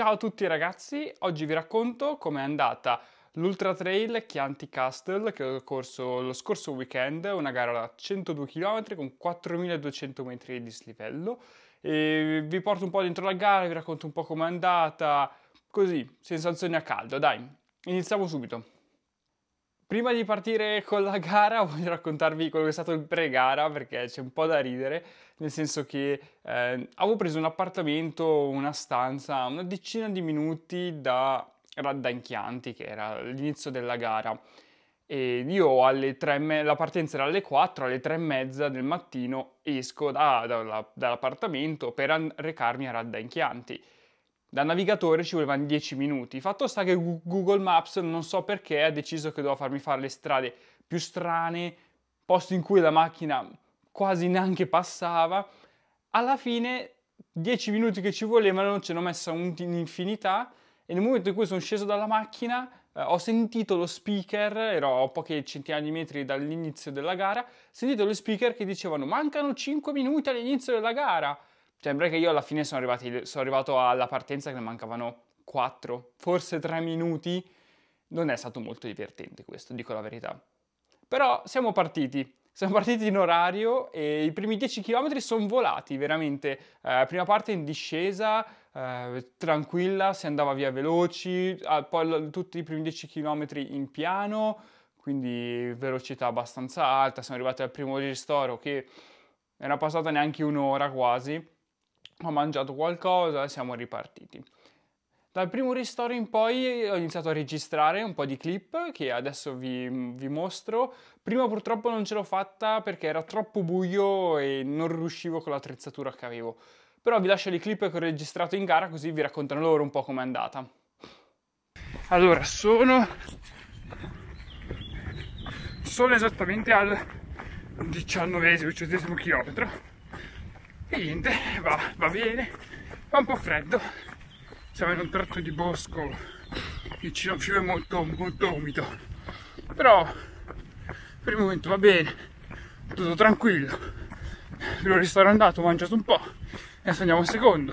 Ciao a tutti ragazzi, oggi vi racconto com'è andata l'Ultra Trail Chianti Castle che ho corso lo scorso weekend, una gara da 102 km con 4200 metri di dislivello e vi porto un po' dentro la gara, vi racconto un po' com'è andata, così, sensazioni a caldo, dai, iniziamo subito. Prima di partire con la gara voglio raccontarvi quello che è stato il pre-gara perché c'è un po' da ridere, nel senso che eh, avevo preso un appartamento, una stanza, una decina di minuti da Raddanchianti, che era l'inizio della gara. E io alle 3 me- la partenza era alle 4, alle 3 e mezza del mattino esco da, da, da, dall'appartamento per an- recarmi a Raddanchianti. Da navigatore ci volevano 10 minuti. Fatto sta che Google Maps, non so perché, ha deciso che doveva farmi fare le strade più strane, posti in cui la macchina quasi neanche passava. Alla fine, 10 minuti che ci volevano, ce ne ho messa un'infinità. E nel momento in cui sono sceso dalla macchina, eh, ho sentito lo speaker, ero a poche centinaia di metri dall'inizio della gara, ho sentito lo speaker che dicevano mancano 5 minuti all'inizio della gara. Sembra cioè, che io alla fine sono, arrivati, sono arrivato alla partenza che ne mancavano 4, forse 3 minuti. Non è stato molto divertente questo, dico la verità. Però siamo partiti, siamo partiti in orario e i primi 10 km sono volati, veramente. Eh, prima parte in discesa, eh, tranquilla, si andava via veloci, ah, poi tutti i primi 10 km in piano, quindi velocità abbastanza alta. Siamo arrivati al primo ristoro che era passata neanche un'ora quasi ho mangiato qualcosa, siamo ripartiti. Dal primo ristoro in poi ho iniziato a registrare un po' di clip che adesso vi, vi, mostro. Prima purtroppo non ce l'ho fatta perché era troppo buio e non riuscivo con l'attrezzatura che avevo. Però vi lascio le clip che ho registrato in gara così vi raccontano loro un po' com'è andata. Allora, sono... Sono esattamente al diciannovesimo, diciassettesimo chilometro niente va, va bene fa un po' freddo siamo in un tratto di bosco vicino a un fiume molto, molto umido però per il momento va bene tutto tranquillo devo restare andato ho mangiato un po' adesso andiamo a secondo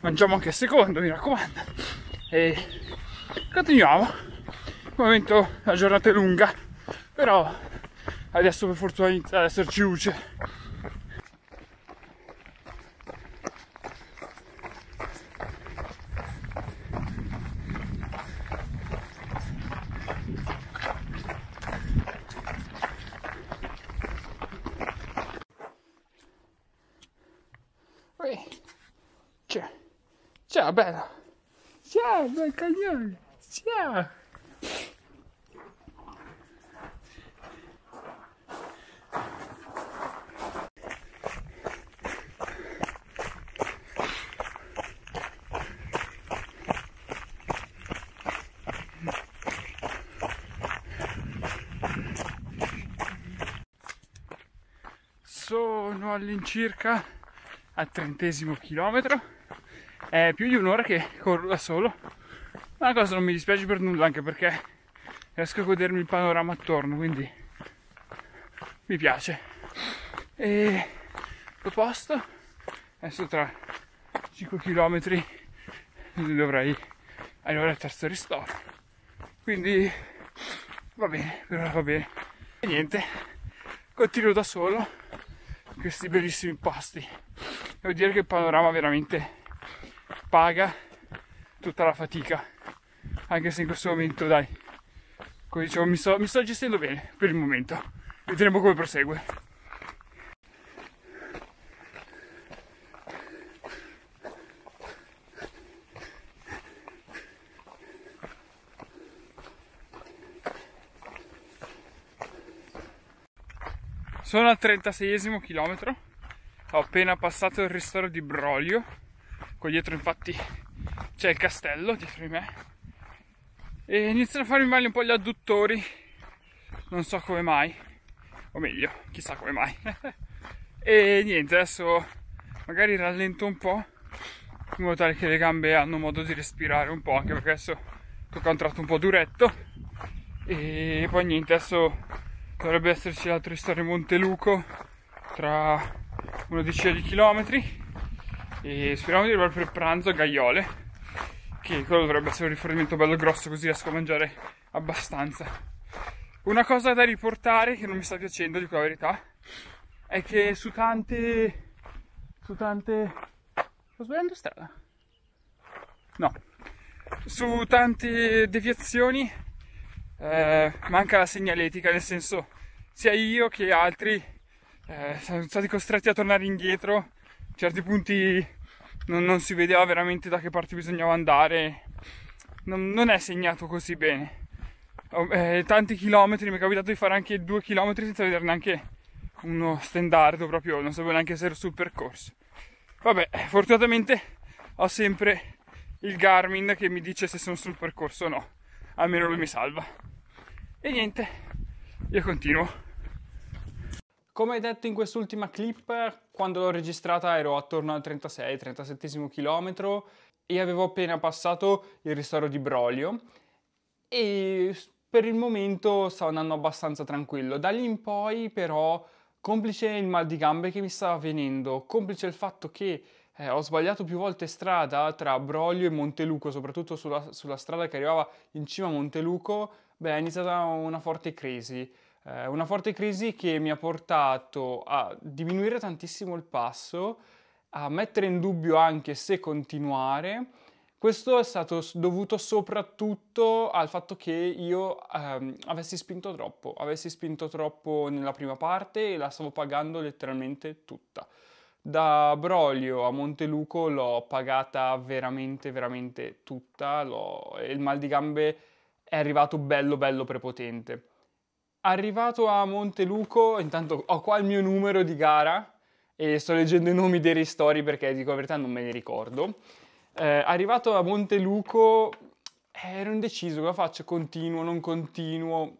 mangiamo anche a secondo mi raccomando e continuiamo il momento la giornata è lunga però adesso per fortuna inizia ad esserci luce bella. Ciao, bel cagnone. Ciao. Sono all'incirca al trentesimo chilometro è più di un'ora che corro da solo ma la cosa non mi dispiace per nulla anche perché riesco a godermi il panorama attorno quindi mi piace e lo posto adesso tra 5 km dovrei arrivare al terzo ristoro quindi va bene per ora va bene e niente continuo da solo questi bellissimi posti devo dire che il panorama veramente paga tutta la fatica anche se in questo momento dai come dicevo mi sto, mi sto gestendo bene per il momento vedremo come prosegue Sono al 36 chilometro, ho appena passato il ristoro di Broglio Qua dietro infatti c'è il castello, dietro di me. E iniziano a farmi male un po' gli adduttori. Non so come mai. O meglio, chissà come mai. e niente, adesso magari rallento un po'. In modo tale che le gambe hanno modo di respirare un po'. Anche perché adesso tocca un tratto un po' duretto. E poi niente, adesso dovrebbe esserci l'altro istante Monteluco tra una decina di chilometri e speriamo di arrivare per pranzo a Gaiole, che quello dovrebbe essere un rifornimento bello grosso così riesco a mangiare abbastanza. Una cosa da riportare che non mi sta piacendo, dico la verità, è che su tante... su tante... sto sbagliando strada? No. Su tante deviazioni eh, manca la segnaletica, nel senso sia io che altri eh, sono stati costretti a tornare indietro a certi punti non, non, si vedeva veramente da che parte bisognava andare, non, non è segnato così bene. Eh, tanti chilometri, mi è capitato di fare anche due chilometri senza vedere neanche uno stendardo proprio, non sapevo neanche se ero sul percorso. Vabbè, fortunatamente ho sempre il Garmin che mi dice se sono sul percorso o no, almeno lui mi salva. E niente, io continuo. Come detto in quest'ultima clip, quando l'ho registrata ero attorno al 36-37 km e avevo appena passato il ristoro di Brolio e per il momento stavo andando abbastanza tranquillo. Da lì in poi però, complice il mal di gambe che mi stava venendo, complice il fatto che eh, ho sbagliato più volte strada tra Broglio e Monteluco, soprattutto sulla, sulla strada che arrivava in cima a Monteluco, beh, è iniziata una forte crisi. Eh, una forte crisi che mi ha portato a diminuire tantissimo il passo, a mettere in dubbio anche se continuare. Questo è stato dovuto soprattutto al fatto che io ehm, avessi spinto troppo, avessi spinto troppo nella prima parte e la stavo pagando letteralmente tutta. Da Brolio a Monteluco l'ho pagata veramente, veramente tutta, e il mal di gambe è arrivato bello, bello prepotente. Arrivato a Monteluco, intanto ho qua il mio numero di gara e sto leggendo i nomi dei ristori perché dico la verità non me ne ricordo. Eh, arrivato a Monteluco eh, ero indeciso, cosa faccio? Continuo, non continuo?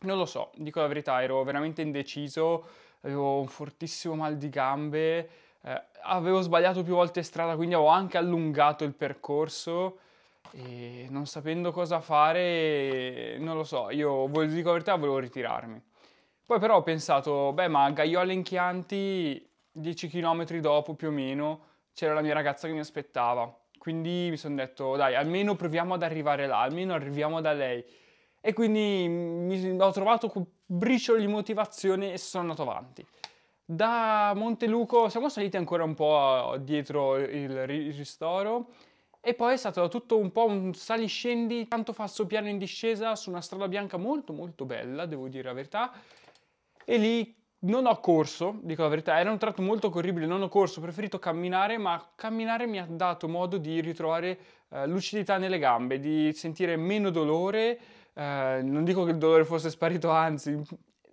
Non lo so, dico la verità, ero veramente indeciso, avevo un fortissimo mal di gambe, eh, avevo sbagliato più volte strada, quindi avevo anche allungato il percorso e non sapendo cosa fare, non lo so, io vi dico la verità, volevo ritirarmi. Poi però ho pensato, beh ma a Gaiola in Chianti, 10 km dopo più o meno, c'era la mia ragazza che mi aspettava. Quindi mi sono detto, dai, almeno proviamo ad arrivare là, almeno arriviamo da lei. E quindi mi, ho trovato un briciolo di motivazione e sono andato avanti. Da Monteluco siamo saliti ancora un po' dietro il ristoro e poi è stato tutto un po' un saliscendi, tanto falso piano in discesa su una strada bianca molto molto bella, devo dire la verità. E lì non ho corso, dico la verità, era un tratto molto corribile, non ho corso, ho preferito camminare, ma camminare mi ha dato modo di ritrovare eh, lucidità nelle gambe, di sentire meno dolore, eh, non dico che il dolore fosse sparito, anzi,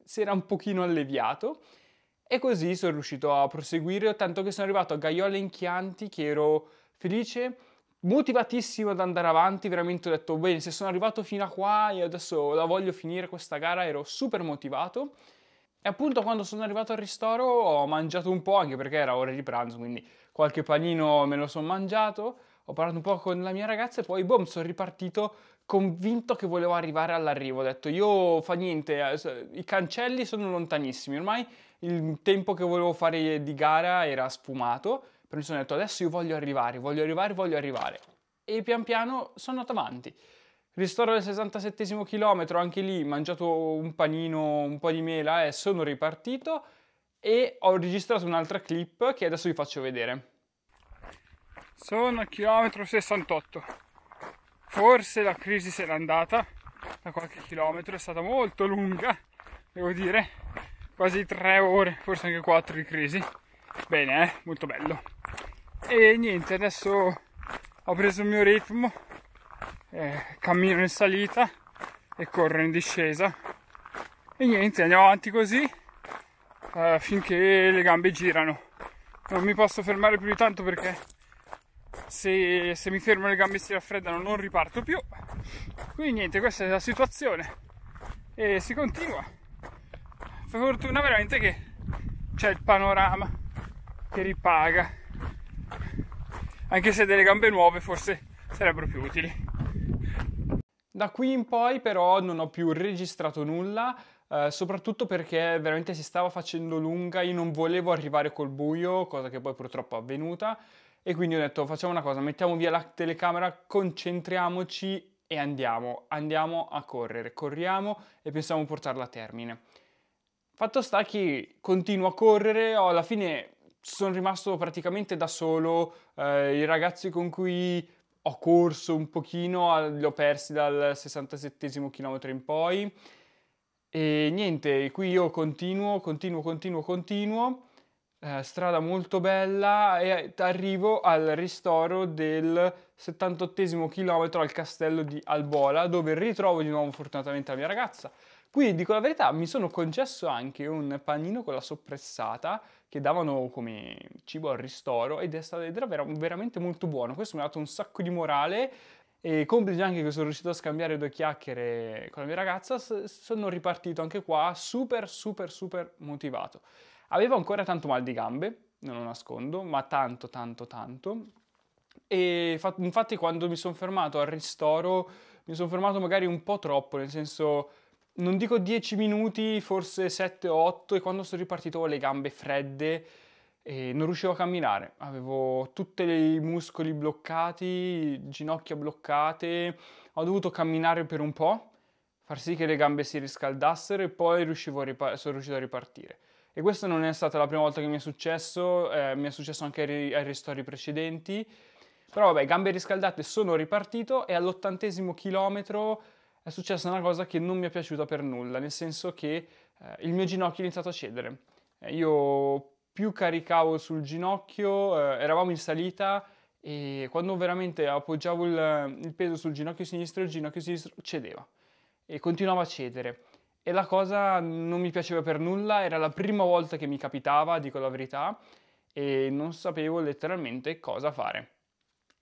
si era un pochino alleviato. E così sono riuscito a proseguire, tanto che sono arrivato a Gaiola in Chianti, che ero felice, motivatissimo ad andare avanti, veramente ho detto bene, se sono arrivato fino a qua e adesso la voglio finire questa gara, ero super motivato. E appunto quando sono arrivato al ristoro ho mangiato un po', anche perché era ora di pranzo, quindi qualche panino me lo sono mangiato, ho parlato un po' con la mia ragazza e poi boom, sono ripartito convinto che volevo arrivare all'arrivo. Ho detto io fa niente, eh, i cancelli sono lontanissimi, ormai il tempo che volevo fare di gara era sfumato però mi sono detto adesso io voglio arrivare, voglio arrivare, voglio arrivare. E pian piano sono andato avanti. Ristoro del 67 km, anche lì, mangiato un panino, un po' di mela e eh, sono ripartito e ho registrato un'altra clip che adesso vi faccio vedere. Sono a chilometro 68. Forse la crisi se n'è andata da qualche chilometro, è stata molto lunga, devo dire, quasi tre ore, forse anche quattro di crisi bene, eh? molto bello. E niente, adesso ho preso il mio ritmo, eh, cammino in salita e corro in discesa. E niente, andiamo avanti così eh, finché le gambe girano. Non mi posso fermare più di tanto perché se, se mi fermo le gambe si raffreddano non riparto più. Quindi niente, questa è la situazione. E si continua. Per fortuna veramente che c'è il panorama che ripaga anche se delle gambe nuove forse sarebbero più utili da qui in poi però non ho più registrato nulla eh, soprattutto perché veramente si stava facendo lunga io non volevo arrivare col buio cosa che poi purtroppo è avvenuta e quindi ho detto facciamo una cosa mettiamo via la telecamera concentriamoci e andiamo, andiamo a correre, corriamo e pensiamo portarla a termine. Fatto sta che continuo a correre, ho alla fine sono rimasto praticamente da solo, eh, i ragazzi con cui ho corso un pochino ah, li ho persi dal 67 km in poi e niente, qui io continuo, continuo, continuo, continuo, eh, strada molto bella e arrivo al ristoro del 78 km al castello di Albola dove ritrovo di nuovo fortunatamente la mia ragazza. Qui, dico la verità, mi sono concesso anche un panino con la soppressata che davano come cibo al ristoro ed è stato ed era veramente molto buono. Questo mi ha dato un sacco di morale e complice anche che sono riuscito a scambiare due chiacchiere con la mia ragazza, sono ripartito anche qua super super super motivato. Avevo ancora tanto mal di gambe, non lo nascondo, ma tanto tanto tanto. E infatti quando mi sono fermato al ristoro mi sono fermato magari un po' troppo, nel senso non dico 10 minuti, forse 7 o 8 e quando sono ripartito ho le gambe fredde e non riuscivo a camminare, avevo tutti i muscoli bloccati, ginocchia bloccate, ho dovuto camminare per un po', far sì che le gambe si riscaldassero e poi ripa- sono riuscito a ripartire. E questa non è stata la prima volta che mi è successo, eh, mi è successo anche ai, ri- ai ristori precedenti, però vabbè, gambe riscaldate sono ripartito e all'ottantesimo chilometro è successa una cosa che non mi è piaciuta per nulla, nel senso che eh, il mio ginocchio è iniziato a cedere. Eh, io più caricavo sul ginocchio, eh, eravamo in salita e quando veramente appoggiavo il, il peso sul ginocchio sinistro, il ginocchio sinistro cedeva e continuava a cedere e la cosa non mi piaceva per nulla, era la prima volta che mi capitava, dico la verità, e non sapevo letteralmente cosa fare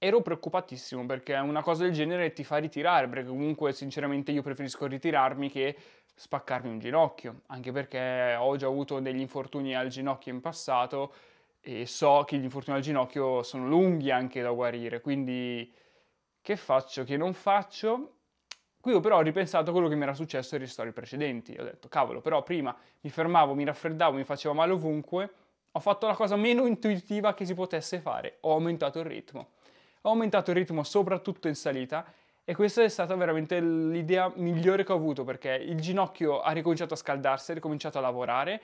ero preoccupatissimo perché una cosa del genere ti fa ritirare, perché comunque sinceramente io preferisco ritirarmi che spaccarmi un ginocchio, anche perché ho già avuto degli infortuni al ginocchio in passato e so che gli infortuni al ginocchio sono lunghi anche da guarire, quindi che faccio, che non faccio? Qui ho però ripensato a quello che mi era successo ai ristori precedenti, ho detto cavolo, però prima mi fermavo, mi raffreddavo, mi faceva male ovunque, ho fatto la cosa meno intuitiva che si potesse fare, ho aumentato il ritmo ho aumentato il ritmo soprattutto in salita e questa è stata veramente l'idea migliore che ho avuto perché il ginocchio ha ricominciato a scaldarsi, ha ricominciato a lavorare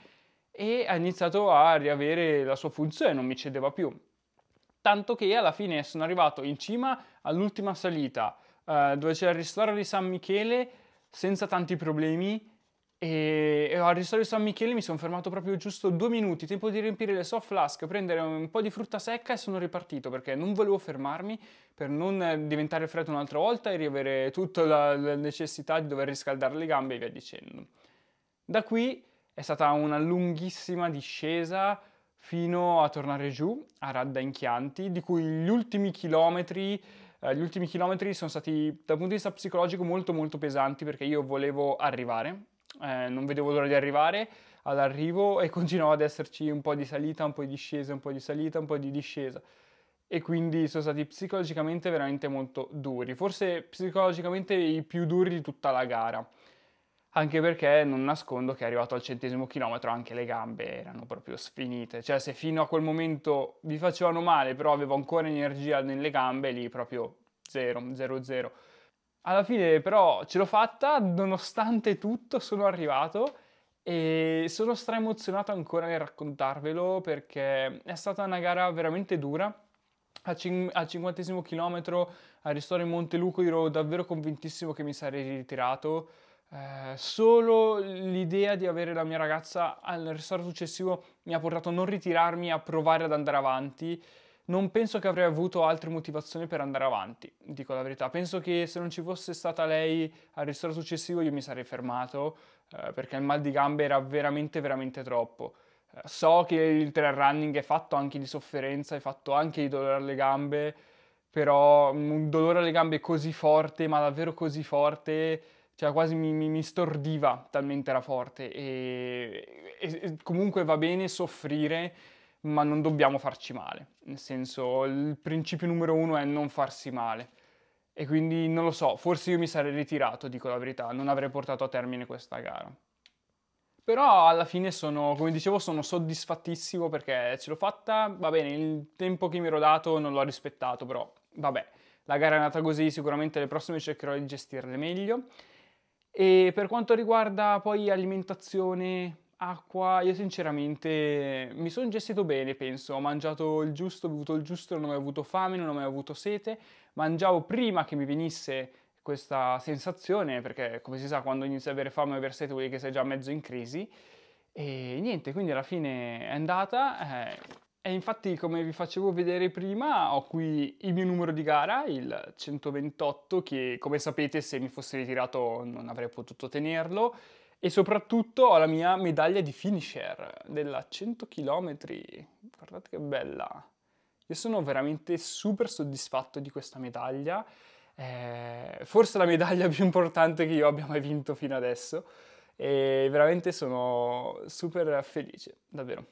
e ha iniziato a riavere la sua funzione, non mi cedeva più. Tanto che alla fine sono arrivato in cima all'ultima salita eh, dove c'è il ristoro di San Michele senza tanti problemi e, e al ristorio San Michele mi sono fermato proprio giusto due minuti, tempo di riempire le soft flask, prendere un po' di frutta secca e sono ripartito perché non volevo fermarmi per non diventare freddo un'altra volta e riavere tutta la, la necessità di dover riscaldare le gambe e via dicendo. Da qui è stata una lunghissima discesa fino a tornare giù a Radda in Chianti, di cui gli ultimi chilometri eh, gli ultimi chilometri sono stati dal punto di vista psicologico molto molto pesanti perché io volevo arrivare eh, non vedevo l'ora di arrivare all'arrivo e continuava ad esserci un po' di salita, un po' di discesa, un po' di salita, un po' di discesa. E quindi sono stati psicologicamente veramente molto duri, forse psicologicamente i più duri di tutta la gara. Anche perché non nascondo che arrivato al centesimo chilometro anche le gambe erano proprio sfinite. Cioè, se fino a quel momento vi facevano male, però avevo ancora energia nelle gambe, lì proprio zero, zero, zero. Alla fine però ce l'ho fatta, nonostante tutto sono arrivato e sono straemozionato ancora nel raccontarvelo perché è stata una gara veramente dura. Al, cin- cinquantesimo chilometro al ristoro in Monteluco ero davvero convintissimo che mi sarei ritirato. Eh, solo l'idea di avere la mia ragazza al ristoro successivo mi ha portato a non ritirarmi, a provare ad andare avanti non penso che avrei avuto altre motivazioni per andare avanti, dico la verità. Penso che se non ci fosse stata lei al ristorante successivo io mi sarei fermato eh, perché il mal di gambe era veramente, veramente troppo. Eh, so che il trail running è fatto anche di sofferenza, è fatto anche di dolore alle gambe, però un dolore alle gambe così forte, ma davvero così forte, cioè quasi mi, mi, mi, stordiva talmente era forte e, e, e comunque va bene soffrire ma non dobbiamo farci male. Nel senso, il principio numero uno è non farsi male. E quindi non lo so, forse io mi sarei ritirato, dico la verità, non avrei portato a termine questa gara. Però alla fine sono, come dicevo, sono soddisfattissimo perché ce l'ho fatta, va bene, il tempo che mi ero dato non l'ho rispettato, però vabbè, la gara è nata così, sicuramente le prossime cercherò di gestirle meglio. E per quanto riguarda poi alimentazione, Acqua, io sinceramente mi sono gestito bene, penso. Ho mangiato il giusto, ho bevuto il giusto, non ho mai avuto fame, non ho mai avuto sete. Mangiavo prima che mi venisse questa sensazione, perché come si sa, quando inizi ad avere fame e aver sete vuol dire che sei già mezzo in crisi. E niente, quindi alla fine è andata. Eh, e infatti, come vi facevo vedere prima, ho qui il mio numero di gara, il 128, che come sapete, se mi fossi ritirato non avrei potuto tenerlo e soprattutto ho la mia medaglia di finisher della 100 km. Guardate che bella! Io sono veramente super soddisfatto di questa medaglia, eh, forse la medaglia più importante che io abbia mai vinto fino adesso e veramente sono super felice, davvero.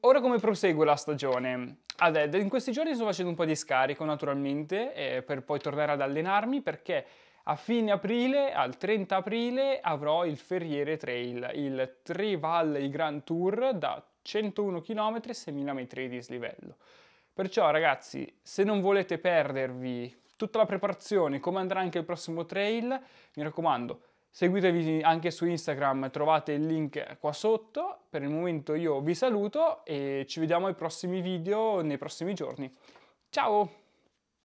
Ora come prosegue la stagione? Adesso, in questi giorni sto facendo un po' di scarico naturalmente eh, per poi tornare ad allenarmi perché a fine aprile, al 30 aprile, avrò il Ferriere Trail, il Tre Valle Grand Tour da 101 km e 6000 metri di slivello. Perciò ragazzi, se non volete perdervi tutta la preparazione, come andrà anche il prossimo trail, mi raccomando, seguitevi anche su Instagram, trovate il link qua sotto. Per il momento io vi saluto e ci vediamo ai prossimi video nei prossimi giorni. Ciao!